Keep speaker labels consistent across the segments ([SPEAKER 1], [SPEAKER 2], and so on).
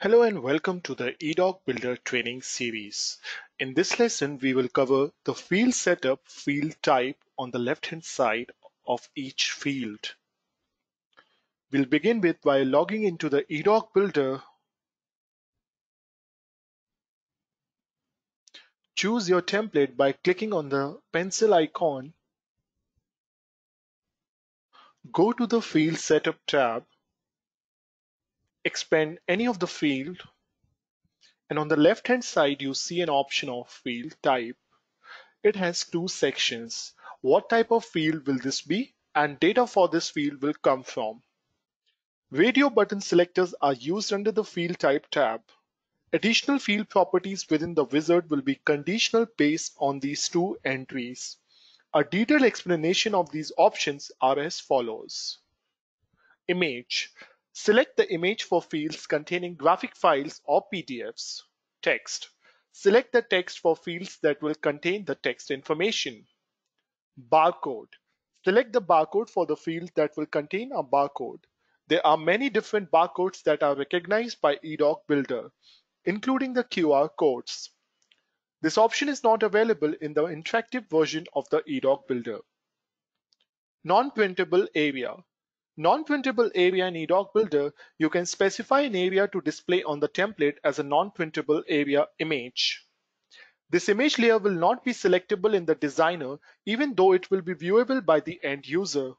[SPEAKER 1] Hello and welcome to the eDoc Builder training series. In this lesson, we will cover the field setup field type on the left-hand side of each field. We'll begin with by logging into the eDoc Builder. Choose your template by clicking on the pencil icon. Go to the Field Setup tab expand any of the field and on the left hand side you see an option of field type. It has two sections. What type of field will this be and data for this field will come from. Radio button selectors are used under the field type tab. Additional field properties within the wizard will be conditional based on these two entries. A detailed explanation of these options are as follows. Image. Select the image for fields containing graphic files or PDFs. Text. Select the text for fields that will contain the text information. Barcode. Select the barcode for the field that will contain a barcode. There are many different barcodes that are recognized by eDoc Builder, including the QR codes. This option is not available in the interactive version of the eDoc Builder. Non-printable area non-printable area in eDoc Builder, you can specify an area to display on the template as a non-printable area image. This image layer will not be selectable in the designer, even though it will be viewable by the end user.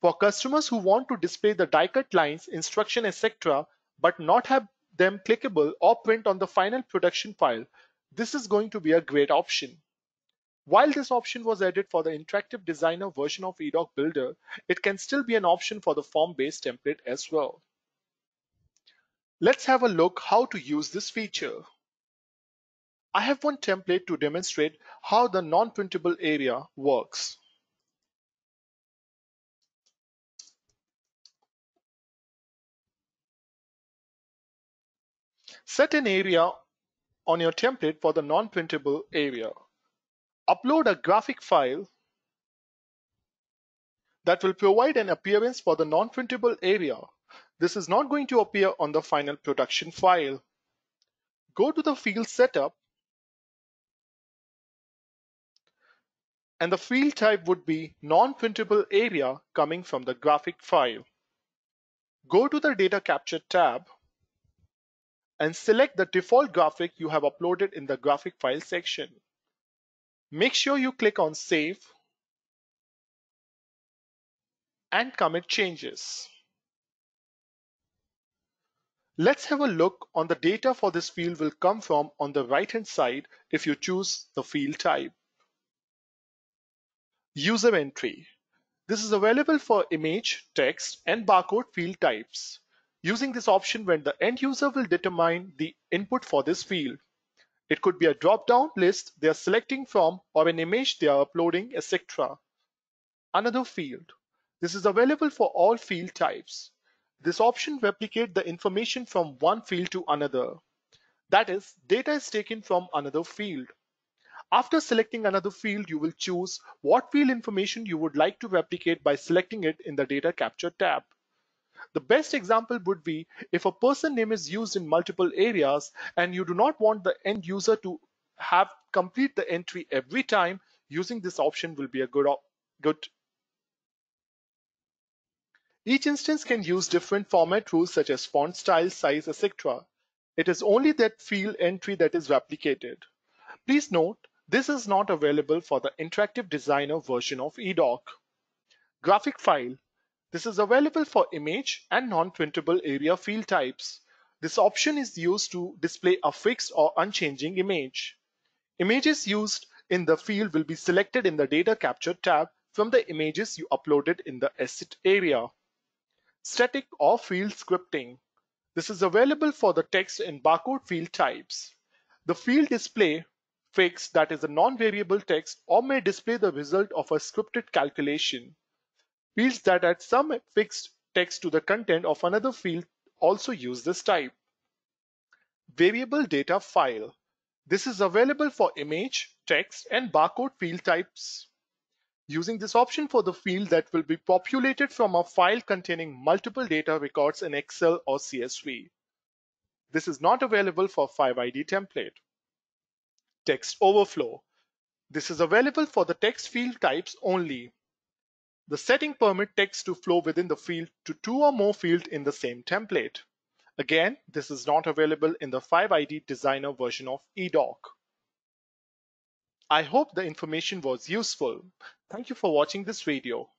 [SPEAKER 1] For customers who want to display the die-cut lines, instruction, etc., but not have them clickable or print on the final production file, this is going to be a great option. While this option was added for the interactive designer version of eDoc Builder, it can still be an option for the form-based template as well. Let's have a look how to use this feature. I have one template to demonstrate how the non-printable area works. Set an area on your template for the non-printable area upload a graphic file that will provide an appearance for the non-printable area. This is not going to appear on the final production file. Go to the field setup and the field type would be non-printable area coming from the graphic file. Go to the data capture tab and select the default graphic you have uploaded in the graphic file section. Make sure you click on save and commit changes. Let's have a look on the data for this field will come from on the right hand side if you choose the field type. User entry. This is available for image, text and barcode field types. Using this option when the end user will determine the input for this field. It could be a drop-down list they are selecting from or an image they are uploading, etc. Another field. This is available for all field types. This option replicates the information from one field to another. That is, data is taken from another field. After selecting another field, you will choose what field information you would like to replicate by selecting it in the data capture tab. The best example would be if a person name is used in multiple areas and you do not want the end user to have complete the entry every time, using this option will be a good, good each instance can use different format rules such as font style, size, etc. It is only that field entry that is replicated. Please note, this is not available for the interactive designer version of eDoc. Graphic file. This is available for image and non-printable area field types. This option is used to display a fixed or unchanging image. Images used in the field will be selected in the data capture tab from the images you uploaded in the asset area. Static or field scripting. This is available for the text and barcode field types. The field display fixed that is a non-variable text or may display the result of a scripted calculation. Fields that add some fixed text to the content of another field also use this type. Variable data file. This is available for image, text, and barcode field types. Using this option for the field that will be populated from a file containing multiple data records in Excel or CSV. This is not available for 5ID template. Text overflow. This is available for the text field types only. The setting permit text to flow within the field to two or more fields in the same template. Again, this is not available in the 5ID designer version of eDoc. I hope the information was useful. Thank you for watching this video.